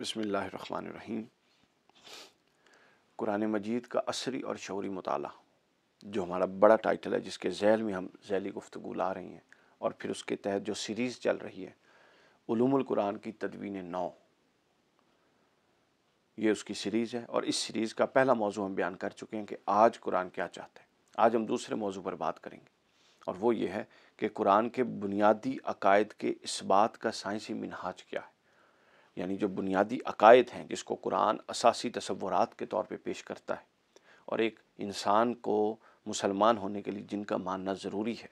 बसमीम कुरान मजीद का असरी और शौरी मताल जो हमारा बड़ा टाइटल है जिसके ज़ैल में हम झैली गुफ्तु ला रही हैं और फिर उसके तहत जो सीरीज़ चल रही है कुरान की तदवीन नौ ये उसकी सीरीज़ है और इस सीरीज़ का पहला मौजू हम बयान कर चुके हैं कि आज कुरान क्या चाहते हैं आज हम दूसरे मौजू पर बात करेंगे और वो ये है कि कुरान के बुनियादी अकायद के इस बात का साइंसी मिनहाज क्या है यानी जो बुनियादी अकायद हैं जिसको कुरान असासी तस्वरत के तौर पे पेश करता है और एक इंसान को मुसलमान होने के लिए जिनका मानना ज़रूरी है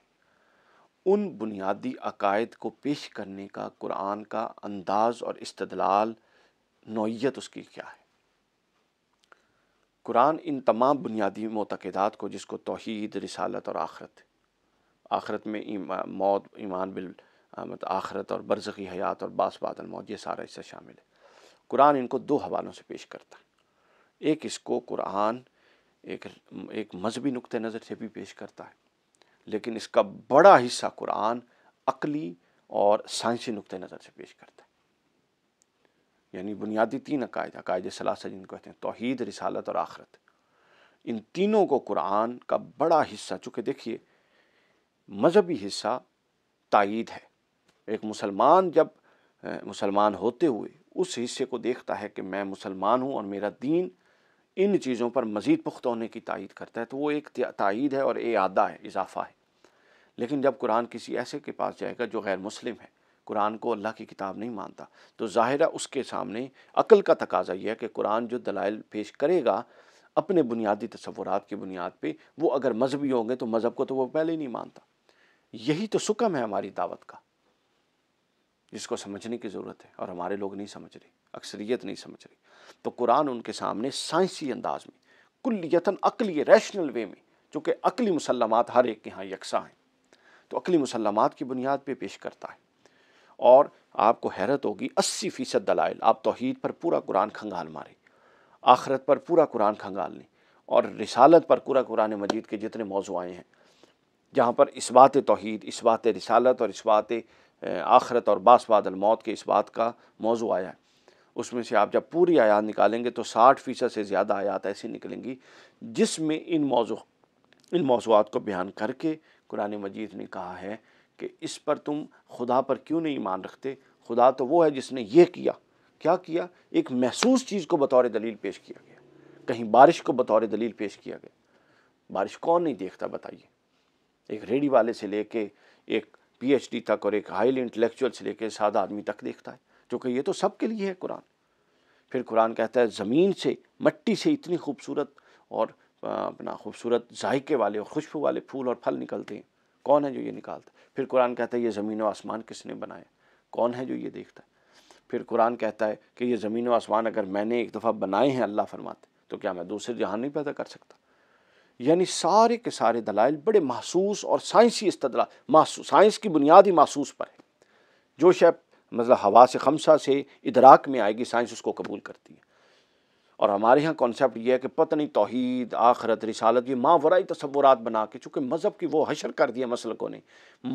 उन बुनियादी अकायद को पेश करने का कुरान का अंदाज़ और इस्तदलाल नौीयत उसकी क्या है कुरान इन तमाम बुनियादी मतकदात को जिसको तोहद रसालत और आखरत आखरत में इमा, मौत ईमान बिल मतलब आखरत और बरसकी हयात और बासबात मौत ये सारा इससे शामिल है कुरान इनको दो हवालों से पेश करता है एक इसको कुरान एक एक मजहबी नुक़ नज़र से भी पेश करता है लेकिन इसका बड़ा हिस्सा कुरान अकली और साइंसी नुक़ नज़र से पेश करता है यानी बुनियादी तीन अकायद अकायद सलासा जिनको कहते हैं तोहद रिसालत और आखरत इन तीनों को कुरान का बड़ा हिस्सा चूँकि देखिए मजहबी हिस्सा तायद है एक मुसलमान जब मुसलमान होते हुए उस हिस्से को देखता है कि मैं मुसलमान हूँ और मेरा दीन इन चीज़ों पर मज़ीद पुख्त होने की तइद करता है तो वो एक तइद है और ए आदा है इजाफ़ा है लेकिन जब कुरान किसी ऐसे के पास जाएगा जो गैर मुस्लिम है कुरान को अल्लाह की किताब नहीं मानता तो ज़ाहिर उसके सामने अक़ल का तकाजा यह है कि कुरान जो दलाइल पेश करेगा अपने बुनियादी तस्वुरात की बुनियाद पर वो अगर मजहबी होंगे तो मज़हब को तो वह पहले ही नहीं मानता यही तो सुकम है हमारी दावत का जिसको समझने की ज़रूरत है और हमारे लोग नहीं समझ रहे अक्सरियत नहीं समझ रही तो कुरान उनके सामने साइंसी अंदाज में कुल्लियतन अकली रैशनल वे में चूँकि अकली मुसलमत हर एक के यहाँ यकसा हैं तो अकली मुसलमत की बुनियाद पर पे पेश करता है और आपको हैरत होगी अस्सी फ़ीसद दलाइल आप तोहद पर पूरा कुरान खंगाल मारें आखरत पर पूरा कुरान खंगाल लें और रिसालत पर पूरा कुरान मजीद के जितने मौजू आए हैं जहाँ पर इस बात तोहद बात रिसालत और इस बात आखरत और बासबाद मौत के इस बात का मौजू आया है उसमें से आप जब पूरी आयात निकालेंगे तो साठ फ़ीसद से ज़्यादा आयात ऐसी निकलेंगी जिसमें इन मौजू इन मौजूद को बयान करके कुरान मजीद ने कहा है कि इस पर तुम खुदा पर क्यों नहीं ईमान रखते खुदा तो वो है जिसने ये किया क्या किया एक महसूस चीज़ को बतौर दलील पेश किया गया कहीं बारिश को बतौर दलील पेश किया गया बारिश कौन नहीं देखता बताइए एक रेडी वाले से लेके एक पीएचडी तक और एक हाईली इंटेलेक्चुअल से लेकर सादा आदमी तक देखता है क्योंकि ये तो सब के लिए है कुरान फिर कुरान कहता है ज़मीन से मट्टी से इतनी खूबसूरत और अपना खूबसूरत जायके वाले और खुशबू वाले फूल और फल निकलते हैं कौन है जो ये निकालता है फिर कुरान कहता है ये ज़मीन व आसमान किसने बनाया कौन है जो ये देखता है फिर कुरान कहता है कि ये ज़मीन व आसमान अगर मैंने एक दफ़ा बनाए हैं अल्लाह फरमाते तो क्या मैं दूसरे जहान नहीं पैदा कर सकता यानी सारे के सारे दलाइल बड़े महसूस और साइंसी इस्तला महसूस साइंस की बुनियादी महसूस पर है जो शायद मतलब हवा से खमसा से इधराक में आएगी साइंस उसको कबूल करती है और हमारे यहाँ कॉन्सेप्ट यह है कि पतनी तोहद आखरत रिसालत ये माँ वराई तस्वुरात बना के चूँकि मज़हब की वो हशर कर दिया मसल को ने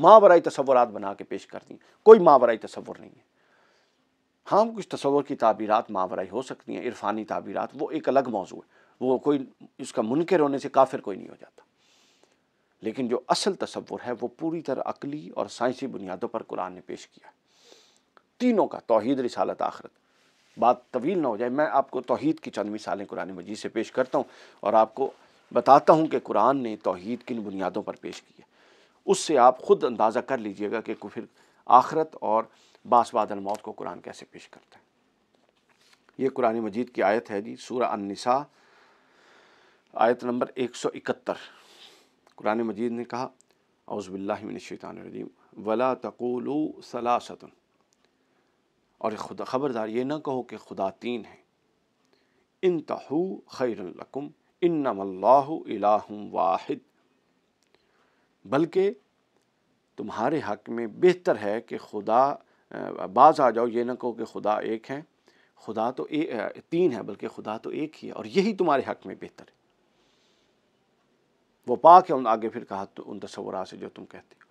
माँ वराई तस्वुरात बना के पेश कर दी कोई माँ वराई तस्वुर नहीं है हाँ कुछ तस्वुर की ताबीरत मावराई हो सकती हैं इरफानी ताबीरत वो एक अलग मौजू है वो कोई इसका मुनकर होने से काफिर कोई नहीं हो जाता लेकिन जो असल तस्वुर है वो पूरी तरह अकली और साइंसी बुनियादों पर कुरान ने पेश किया तीनों का तोहद रिसालत आखरत बात तवील ना हो जाए मैं आपको तोहद की चंद मिसालें कुरान मजीद से पेश करता हूँ और आपको बताता हूँ कि कुरान ने तोहद किन बुनियादों पर पेश की है उससे आप ख़ुद अंदाज़ा कर लीजिएगा कि कुफिर आखरत और बासवाद मौत को कुरान कैसे पेश करता है ये कुरान मजीद की आयत है जी सूर अनसा आयत नंबर 171 कुरान मजीद ने कहा अउज़बिल्लिमिनशैतानरजीम वला तकोलो सलासतन और खुदा ख़बरदार ये ना कहो कि खुदा तीन है इन तहु खैरकुम इन नमल्लाम वाहिद बल्कि तुम्हारे हक में बेहतर है कि खुदा बाज आ जाओ ये ना कहो कि खुदा एक है खुदा तो ए, तीन है बल्कि खुदा तो एक ही है और यही तुम्हारे हक में बेहतर है वो पा के उन आगे फिर कहा तो उन तस्वरा से जो तुम कहती हो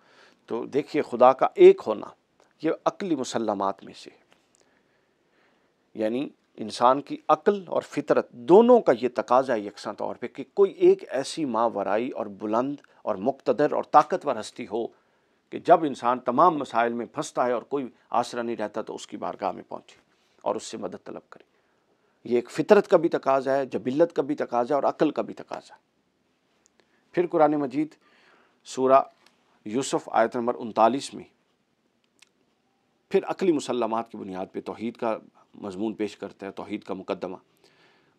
तो देखिए खुदा का एक होना ये अकली मुसलमात में से है यानी इंसान की अकल और फितरत दोनों का ये तकाजा है यकसा तौर पर कि कोई एक ऐसी मावराई और बुलंद और मुक्तदर और ताकतवर हस्ती हो कि जब इंसान तमाम मसाइल में फंसता है और कोई आसरा नहीं रहता तो उसकी बारगाह में पहुँचे और उससे मदद तलब करे ये एक फितरत का भी तकाजा है जबिलत का भी तकाजा है और अकल का भी तकाजा है फिर कुरान मजीद सूरा यूसुफ आयत नंबर उनतालीस में फिर अकली मुसलमत की बुनियाद पर तोहद का मजमून पेश करता है तोहद का मुकदमा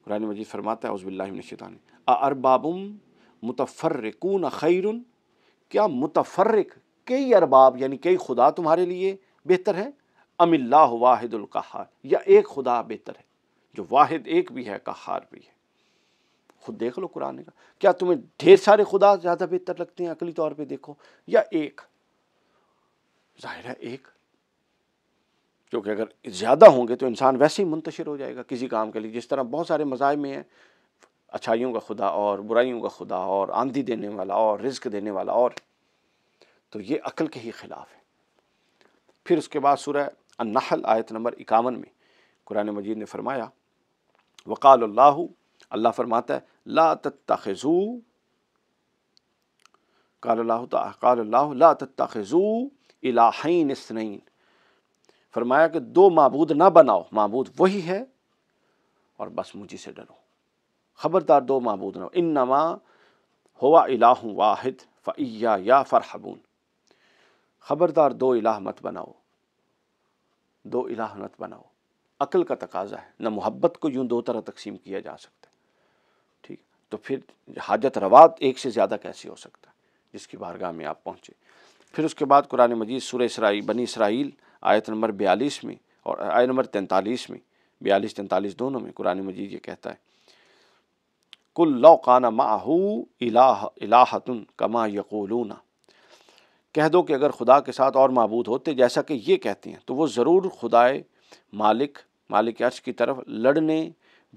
कुरान मजीद फरमाता है उज़बिल्लाशान अरबाबुम मुतफ़रकून खैर क्या मुतफ़रक कई अरबाब यानी कई खुदा तुम्हारे लिए बेहतर है अमिल्ला वाहिदुल कहार या एक खुदा बेहतर है जो वाहिद एक भी है कहार भी है खुद देख लो कुरान का क्या तुम्हें ढेर सारे खुदा ज़्यादा बेहतर लगते हैं अकली तौर पे देखो या एक जाहिर है एक क्योंकि अगर ज़्यादा होंगे तो इंसान वैसे ही मुंतशर हो जाएगा किसी काम के लिए जिस तरह बहुत सारे मजाए में हैं अच्छाइयों का खुदा और बुराइयों का खुदा और आंधी देने वाला और रिज्क देने वाला और तो ये अकल के ही ख़िलाफ़ है फिर उसके बाद सूरह अन्नाहल आयत नंबर इक्यावन में कुरान मजीद ने फरमाया वक़ाल अल्लाह फरमाता है ला तत्ताखज़ू काल्लाह ला तत्ताखज़ू इलाहीन फरमाया कि दो मबूद ना बनाओ मबूद वही है और बस मुझी से डरो ख़बरदार दो मबूद ना इन नमा हुआ इलाह वाहिद फ़ैया या फ़रहबून ख़बरदार दो इलाह मत बनाओ दो इलाह मत बनाओ अकल का तकाजा है न मोहब्बत को यूँ दो तरह तकसीम किया जा सकता ठीक तो फिर हाजत रवा एक से ज़्यादा कैसे हो सकता है जिसकी बारगाह में आप पहुँचे फिर उसके बाद कुरान मजीद सुर इसराइल बनी इसराइल आयत नंबर बयालीस में और आयत नंबर तैंतालीस में बयालीस तैंतालीस दोनों में कुरान मजीद ये कहता है कुल लौकाना माहू इलाह इलाहतुन कमा यकूलूना कह दो कि अगर खुदा के साथ और मबूद होते जैसा कि ये कहते हैं तो वो ज़रूर खुदाए मालिक मालिक अर्श की तरफ लड़ने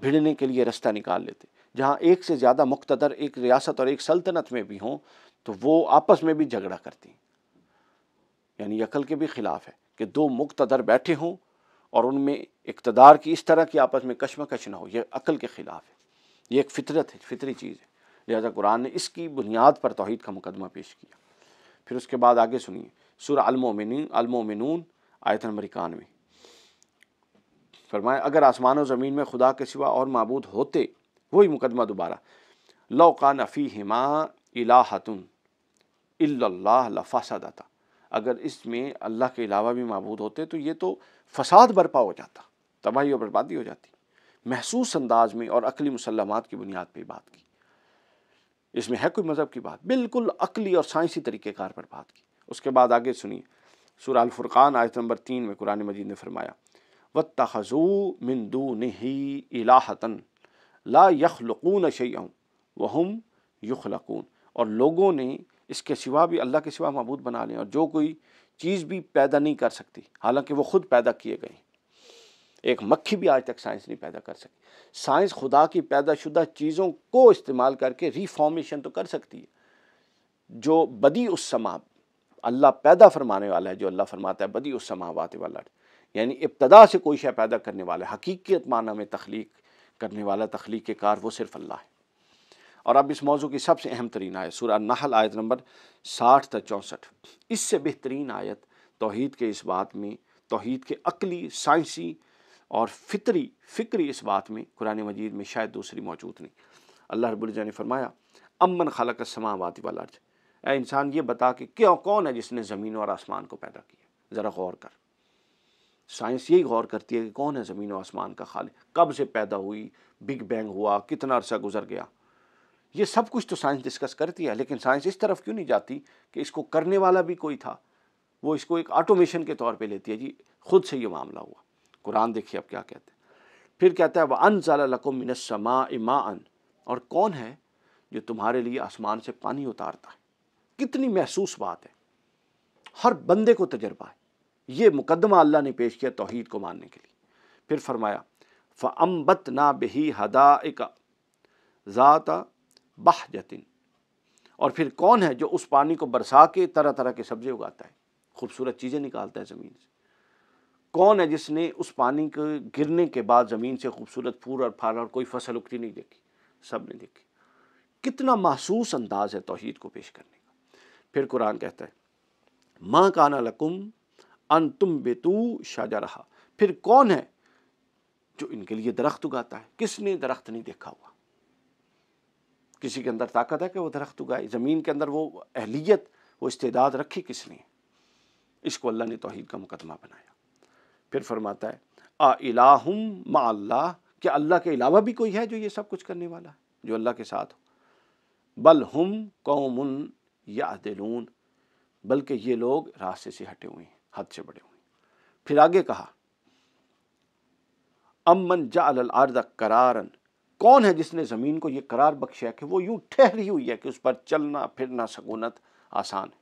भिड़ने के लिए रास्ता निकाल लेते जहाँ एक से ज़्यादा मुख्तर एक रियासत और एक सल्तनत में भी हों तो वो आपस में भी झगड़ा करती यानी अकल के भी ख़िलाफ़ है कि दो मुख्तर बैठे हों और उनमें इकतदार की इस तरह की आपस में कशमकश ना हो यह अकल के ख़िलाफ़ है ये एक फितरत है फितरी चीज़ है लिहाजा कुरान ने इसकी बुनियाद पर तोहद का मुकदमा पेश किया फिर उसके बाद आगे सुनिए सुर अलमोमिन अलमोमिन आयत नंबर इक्यानवे फरमाए अगर आसमान और ज़मीन में खुदा के सिवा और मबूद होते वही मुकदमा दोबारा लौका नफ़ी हिमा इलाहतुन इल्लाह आता अगर इसमें अल्लाह के अलावा भी मबूद होते तो ये तो फसाद बर्पा हो जाता तबाही और बर्बादी हो जाती महसूस अंदाज में और अकली मुसलमत की बुनियाद पर बात की इसमें है कोई मज़हब की बात बिल्कुल अकली और साइंसी तरीक़ेकार पर बात की उसके बाद आगे सुनिए सुराल अलफुर्क़ान आयत नंबर तीन में कुरान मजीद ने फरमाया व तखजू मिंदू नही इलाहतन ला यखलकून शैँ वहम युखलकून और लोगों ने इसके सिवा भी अल्लाह के सिवा महबूद बना लें और जो कोई चीज़ भी पैदा नहीं कर सकती हालांकि वो खुद पैदा किए गए एक मक्खी भी आज तक साइंस नहीं पैदा कर सकी साइंस खुदा की पैदाशुदा चीज़ों को इस्तेमाल करके रिफॉर्मेशन तो कर सकती है जो बदी उस समा अल्लाह पैदा फरमाने वाला है जो अल्लाह फरमाता है बदी उस समावाते वाला यानी इब्तदा से कोई शय पैदा करने वाला है हकीकत माना में तख्लीक करने वाला तख्लीक कार वो सिर्फ अल्लाह है और अब इस मौजू की सबसे अहम तरीन आयत सूर नाहल आयत नंबर साठ तक चौंसठ इससे बेहतरीन आयत तोहद के इस बात में तोहद के अकली साइंसी और फितरी फ़िक्री इस बात में कुरान मजीद में शायद दूसरी मौजूद नहीं अल्लाह रबुल्जा ने फरमाया अमन खलक समावाती वाल अर्ज ए इंसान ये बता कि क्यों कौन है जिसने ज़मीन और आसमान को पैदा किया ज़रा गौर कर साइंस यही गौर करती है कि कौन है ज़मीन व आसमान का खालिक कब से पैदा हुई बिग बैंग हुआ कितना अरसा गुजर गया ये सब कुछ तो साइंस डिस्कस करती है लेकिन साइंस इस तरफ क्यों नहीं जाती कि इसको करने वाला भी कोई था वो इसको एक ऑटोमेशन के तौर पे लेती है जी खुद से ये मामला हुआ कुरान देखिए अब क्या कहते हैं फिर कहता है वह अन लकुम मिनसमा इमा अन और कौन है जो तुम्हारे लिए आसमान से पानी उतारता है कितनी महसूस बात है हर बंदे को तजर्बा है ये मुकदमा अल्लाह ने पेश किया तोहद को मानने के लिए फिर फरमाया फ़म्बत ना बही हदाइका ज़ाता बह जतिन और फिर कौन है जो उस पानी को बरसा के तरह तरह के सब्ज़े उगाता है खूबसूरत चीज़ें निकालता है ज़मीन से कौन है जिसने उस पानी के गिरने के बाद ज़मीन से खूबसूरत फूल और फाल और कोई फसल उगती नहीं देखी सब ने देखी कितना महसूस अंदाज है तोहद को पेश करने का फिर कुरान कहता है माँ काना लकुम अंतुम बेतू शाजा रहा फिर कौन है जो इनके लिए दरख्त उगाता है किसने दरख्त नहीं देखा हुआ किसी के अंदर ताकत है कि वह दरख्त उगाए ज़मीन के अंदर वो अहलियत वो इस्तेदाद रखी किसने इसको अल्लाह ने तोहद का मुकदमा बनाया फिर फरमाता है आ इलाहम माल्ला क्या अल्लाह के अलावा भी कोई है जो ये सब कुछ करने वाला है जो अल्लाह के साथ हो बल हम कौम या दिलून बल्कि ये लोग रास्ते से हटे हुए हैं हद से बड़े हुए फिर आगे कहा अमन जाल आर्द करारन कौन है जिसने ज़मीन को ये करार बख्शा कि वो यूं ठहरी हुई है कि उस पर चलना फिरना सकूनत आसान है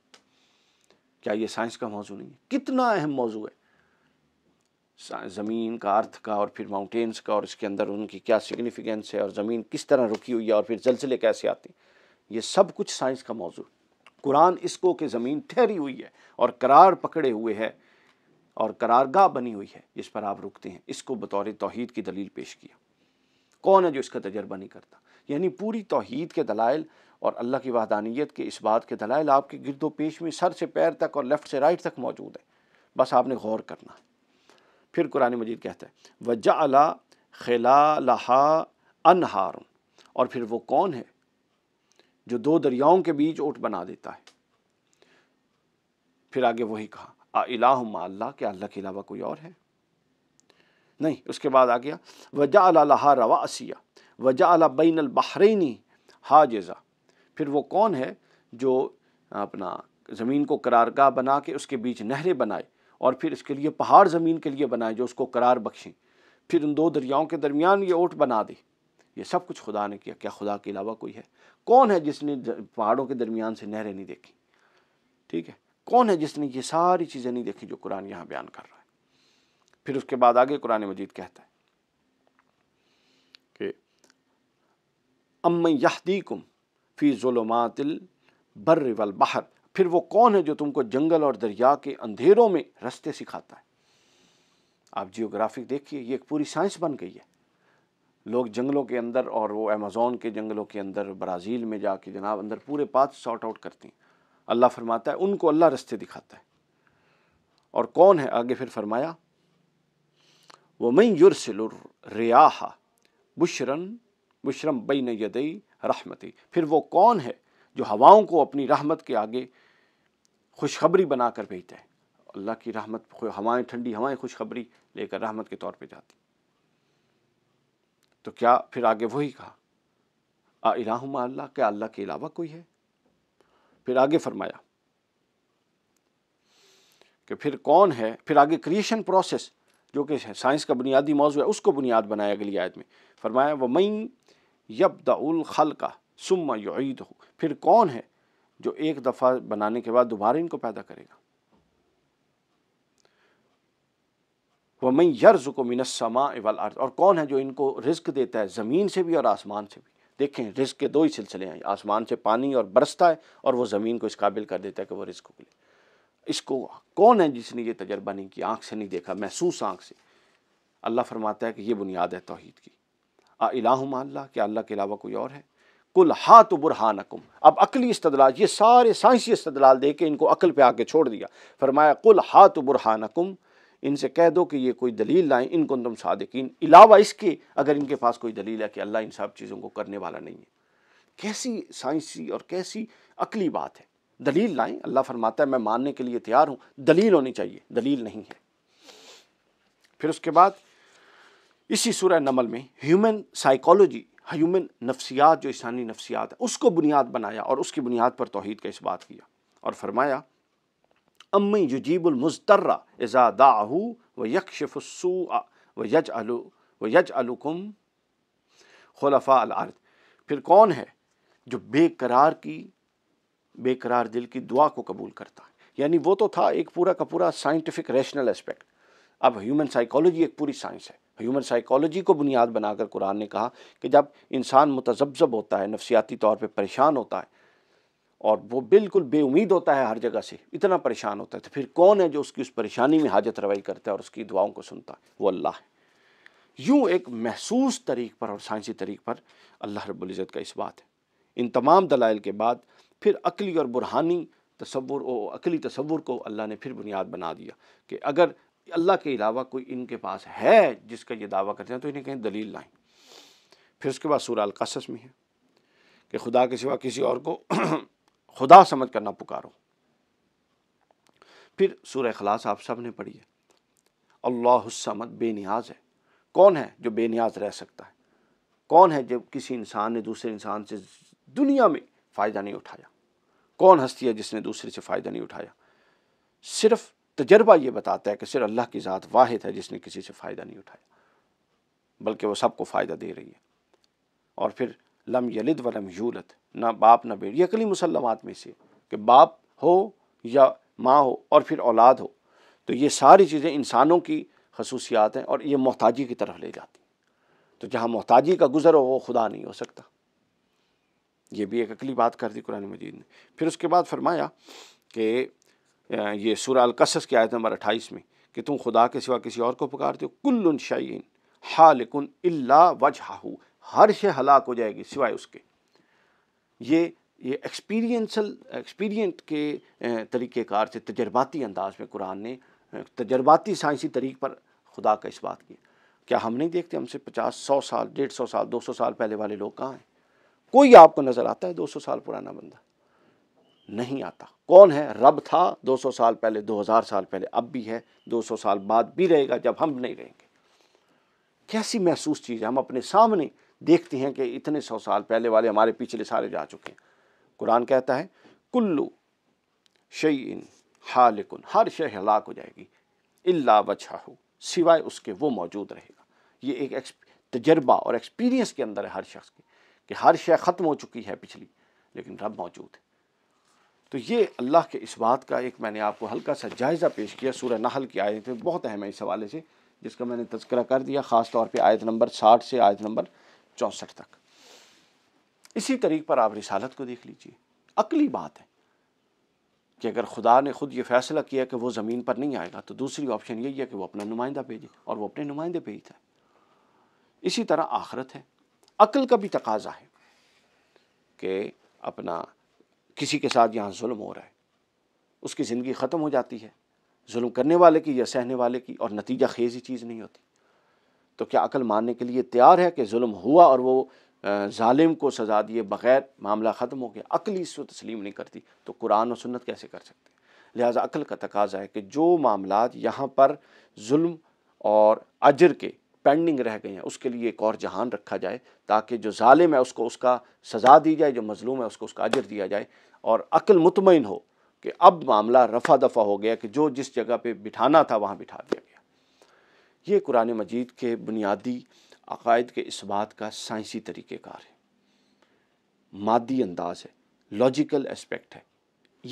क्या ये साइंस का मौजू नहीं है कितना अहम मौजू है ज़मीन का अर्थ का और फिर माउंटेन्स का और इसके अंदर उनकी क्या सिग्निफिकेंस है और ज़मीन किस तरह रुकी हुई है और फिर जलसले कैसे आते हैं ये सब कुछ साइंस का मौजू है कुरान इसको कि ज़मीन ठहरी हुई है और करार पकड़े हुए है और करारगाह बनी हुई है जिस पर आप रुकते हैं इसको बतौर तोहद की दलील पेश किया कौन है जो इसका तजर्बा नहीं करता यानी पूरी तोहद के दलाइल और अल्लाह की वहदानियत के इस बात के दलाइल आपके गिरदो पेश में सर से पैर तक और लेफ़्ट से राइट तक मौजूद है बस आपने गौर करना है फिर कुरान मजीद कहता है वजा अला खिला अनहार और फिर वो कौन है जो दो दरियाओं के बीच ओट बना देता है फिर आगे वही कहा अला अल्लाह क्या अल्लाह के अलावा कोई और है नहीं उसके बाद आ गया वजा अला रवा असिया वजा अला बैन अलबहरीनी हाजेज़ा फिर वो कौन है जो अपना ज़मीन को करारगाह बना के उसके बीच नहरें बनाए और फिर इसके लिए पहाड़ ज़मीन के लिए बनाए जो उसको करार बख्शें फिर उन दो दरियाओं के दरमियान ये ओट बना दी ये सब कुछ खुदा ने किया क्या खुदा के अलावा कोई है कौन है जिसने पहाड़ों के दरमियान से नहरें नहीं देखी ठीक है कौन है जिसने ये सारी चीज़ें नहीं देखी जो कुरान यहाँ बयान कर रहा है फिर उसके बाद आगे कुरान मजीद कहता है कि अम कुम फ़ी ज़ुलमातिल बर्र वल बहर फिर वो कौन है जो तुमको जंगल और दरिया के अंधेरों में रस्ते सिखाता है आप जियोग्राफिक देखिए ये एक पूरी साइंस बन गई है लोग जंगलों के अंदर और वो अमेज़ोन के जंगलों के अंदर ब्राज़ील में जाके जनाब अंदर पूरे पाथ सॉर्ट आउट करती हैं अल्लाह फरमाता है उनको अल्लाह रस्ते दिखाता है और कौन है आगे फिर फरमाया वो मई रिया बुशरन बुशरम बई नदई रहमती फिर वो कौन है जो हवाओं को अपनी रहमत के आगे खुशखबरी बनाकर भेजता है अल्लाह की रहमत हवाएं ठंडी हवाएं खुशखबरी लेकर रहमत के तौर पे जाती तो क्या फिर आगे वही कहा आ इलाहुम अल्लाह क्या अल्लाह के अलावा कोई है फिर आगे फरमाया कि फिर कौन है फिर आगे क्रिएशन प्रोसेस जो कि साइंस का बुनियादी मौजू है उसको बुनियाद बनाया अगली आयत में फरमाया व मई यबदाउल खल का सुम हो फिर कौन है जो एक दफ़ा बनाने के बाद दोबारा इनको पैदा करेगा वमई यर्ज को मिनसमा वल अर्ज और कौन है जो इनको रिस्क देता है ज़मीन से भी और आसमान से भी देखें रिस्क के दो ही सिलसिले हैं आसमान से पानी और बरसता है और वह ज़मीन को इस काबिल कर देता है कि वह रिस्क को ले इसको कौन है जिसने ये तजर्बा नहीं किया आँख से नहीं देखा महसूस आँख से अल्लाह फरमाता है कि ये बुनियाद है तोहद की आलाहम अल्लाह क्या अल्लाह के अलावा कोई और है कुल हा तो बुरहानकुम अब अकली इस्तलाल ये सारे साइंसी इस्तलाल दे के इनको अकल पे आके छोड़ दिया फरमाया कुल हा तो बुरहानकुम इनसे कह दो कि ये कोई दलील लाएं इनको तुम सादकिन अलावा इसके अगर इनके पास कोई दलील है कि अल्लाह इन सब चीज़ों को करने वाला नहीं है कैसी साइंसी और कैसी अकली बात है दलील लाएं अल्लाह फरमाता है मैं मानने के लिए तैयार हूँ दलील होनी चाहिए दलील नहीं है फिर उसके बाद इसी सुर नमल में ह्यूमन साइकोलॉजी ह्यूमन नफसियात जो इंसानी नफसियात है उसको बुनियाद बनाया और उसकी बुनियाद पर तोहद का इस बात किया और फरमाया अम्मी युजीबुलमज़तर्रा इज़ा दाहू व यकशफ़सू व यज अलु व यज अलकुम खलफा अलआर्द फिर कौन है जो बेकरार की बेकरार दिल की दुआ को कबूल करता है यानी वो तो था एक पूरा का पूरा साइंटिफिक रैशनल एस्पेक्ट अब ह्यूमन साइकोलॉजी एक पूरी साइंस है ह्यूमन साइकोलॉजी को बुनियाद बनाकर कुरान ने कहा कि जब इंसान मुतजब्जब होता है नफसियाती तौर पर परेशान होता है और वो बिल्कुल बेउमीद होता है हर जगह से इतना परेशान होता है तो फिर कौन है जो उसकी उस परेशानी में हाजत रवाई करता है और उसकी दुआओं को सुनता है वो अल्लाह है यूँ एक महसूस तरीक पर और साइंसी तरीक पर अल्लाह रब्ज़त का इस बात है इन तमाम दलाइल के बाद फिर अकली और बुरहानी तस्वुर अकली तस्वुर को अल्लाह ने फिर बुनियाद बना दिया कि अगर अल्लाह के अलावा कोई इनके पास है जिसका ये दावा करते हैं तो इन्हें कहीं दलील लाएँ फिर उसके बाद सूरह अलकसस में है कि खुदा के सिवा किसी और को खुदा समझ कर ना पुकारो फिर सूर्य खलास आप सब ने पढ़ी है अल्लाहमद बेनियाज है कौन है जो बेनियाज रह सकता है कौन है जब किसी इंसान ने दूसरे इंसान से दुनिया में फ़ायदा नहीं उठाया कौन हस्ती है जिसने दूसरे से फ़ायदा नहीं उठाया सिर्फ तजर्बा ये बताता है कि सिर्फ अल्लाह की ज़ात वाहिद है जिसने किसी से फ़ायदा नहीं उठाया बल्कि वह सबको फ़ायदा दे रही है और फिर लम यलिद व लम यूलत ना बाप ना बेटी अकली मुसलमात में से कि बाप हो या माँ हो और फिर औलाद हो तो ये सारी चीज़ें इंसानों की खसूसियात हैं और ये मोहताजी की तरफ ले जाती हैं तो जहाँ मोहताजी का गुजर हो वो खुदा नहीं हो सकता ये भी एक अकली बात कर दी कुरान मजीद ने फिर उसके बाद फरमाया कि ये सूरह की आयत नंबर अट्ठाईस में कि तुम खुदा के सिवा किसी और को पुकारते हो कुल्लुन शाइन हालकुन अल्ला हर शे हलाक हो जाएगी सिवाय उसके ये ये एक्सपीरियंसल एक्सपीरियंट के तरीक़ेकार से तजर्बाती अंदाज में कुरान ने तजर्बाती साइंसी तरीक पर खुदा का इस बात किया क्या हम नहीं देखते हमसे पचास सौ साल डेढ़ सौ साल दो सौ साल पहले वाले लोग कहाँ हैं कोई आपको नज़र आता है दो सौ साल पुराना बंदा नहीं आता कौन है रब था दो सौ साल पहले दो हज़ार साल पहले अब भी है दो सौ साल बाद भी रहेगा जब हम नहीं रहेंगे कैसी महसूस चीज़ है हम अपने सामने देखते हैं कि इतने सौ साल पहले वाले हमारे पिछले सारे जा चुके हैं कुरान कहता है कुल्लू शयन हालिकुन हर शे हलाक हो जाएगी इल्ला बचा हो सिवाय उसके वो मौजूद रहेगा ये एक तजर्बा और एक्सपीरियंस के अंदर है हर शख्स के कि हर शे ख़त्म हो चुकी है पिछली लेकिन रब मौजूद है तो ये अल्लाह के इस बात का एक मैंने आपको हल्का सा जायज़ा पेश किया सूर्य नहल की आयत बहुत अहम है इस हवाले से जिसका मैंने तस्करा कर दिया ख़ास तौर पर आयत नंबर साठ से आयत नंबर चौंसठ तक इसी तरीक पर आप रिसालत को देख लीजिए अकली बात है कि अगर खुदा ने खुद ये फैसला किया कि वो ज़मीन पर नहीं आएगा तो दूसरी ऑप्शन यही है कि वो अपना नुमाइंदा भेजे और वो अपने नुमाइंदे ही है इसी तरह आखरत है अकल का भी तकाजा है कि अपना किसी के साथ यहाँ जुल्म हो रहा है उसकी ज़िंदगी ख़त्म हो जाती है जुल्म करने वाले की या सहने वाले की और नतीजा खेज ही चीज़ नहीं होती तो क्या अकल मानने के लिए तैयार है कि जुल्म हुआ और वो ालिम को सज़ा दिए बग़ैर मामला ख़त्म हो गया अकल वो तस्लीम नहीं करती तो कुरान और सुन्नत कैसे कर सकते लिहाजा अकल का तकाजा है कि जो मामला यहाँ पर जुल्म और अजर के पेंडिंग रह गए हैं उसके लिए एक और जहान रखा जाए ताकि जो ालिम है उसको उसका सज़ा दी जाए जो मजलूम है उसको उसका अजर दिया जाए और अकल मुतमिन हो कि अब मामला रफा दफ़ा हो गया कि जो जिस जगह पर बिठाना था वहाँ बिठा दिया गया ये कुरान मजीद के बुनियादी अकायद के बात का साइंसी तरीक़ेकार है मादी अंदाज है लॉजिकल एस्पेक्ट है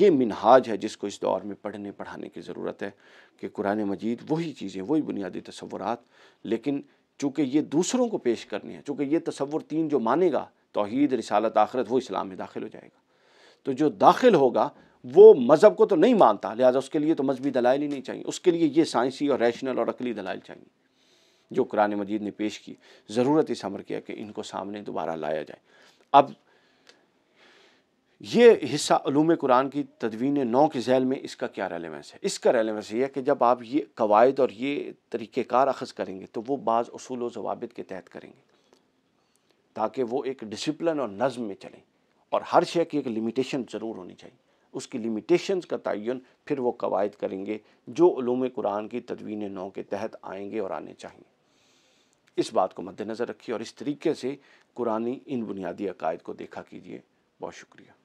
ये मिनहाज है जिसको इस दौर में पढ़ने पढ़ाने की ज़रूरत है कि कुरान मजीद वही चीज़ें वही बुनियादी तस्वुरात लेकिन चूँकि ये दूसरों को पेश करने हैं चूँकि ये तस्वुर तीन जो मानेगा तोहद रिसालत आखरत वो इस्लाम में दाखिल हो जाएगा तो जो दाखिल होगा वो मज़हब को तो नहीं मानता लिहाजा उसके लिए तो मजहबी दलाइल ही नहीं चाहिए उसके लिए ये साइंसी और रैशनल और अकली दलाइल चाहिए जो कुरान मजीद ने पेश की ज़रूरत इस अमर किया कि इनको सामने दोबारा लाया जाए अब ये हिस्सा अलूम कुरान की तदवीन नौ के झैल में इसका क्या रेलिवेंस है इसका रेलिवेंस ये है कि जब आप ये कवायद और ये तरीक़ेकार अखज़ करेंगे तो वो बाज़ असूल जवाब के तहत करेंगे ताकि वो एक डिसिप्लिन और नज़म में चलें और हर शे की एक लिमिटेशन ज़रूर होनी चाहिए उसकी लिमिटेशंस का तयन फिर वो कवायद करेंगे जो जोम कुरान की तदवीन नौ के तहत आएंगे और आने चाहिए इस बात को मद्देनज़र रखिए और इस तरीके से कुरानी इन बुनियादी अकायद को देखा कीजिए बहुत शुक्रिया